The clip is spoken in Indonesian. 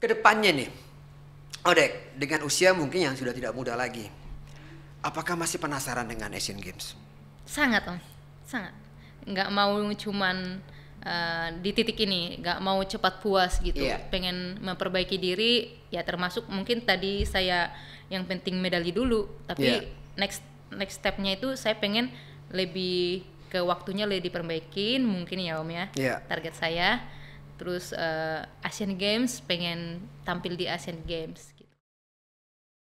Kedepannya nih, Odek, dengan usia mungkin yang sudah tidak muda lagi, apakah masih penasaran dengan Asian Games? Sangat, Om. Sangat. Gak mau cuman uh, di titik ini, gak mau cepat puas gitu. Yeah. Pengen memperbaiki diri, ya termasuk mungkin tadi saya yang penting medali dulu, tapi yeah. next next stepnya itu saya pengen lebih ke waktunya lebih diperbaikin mungkin ya Om ya. Yeah. Target saya terus uh, Asian Games pengen tampil di Asian Games gitu.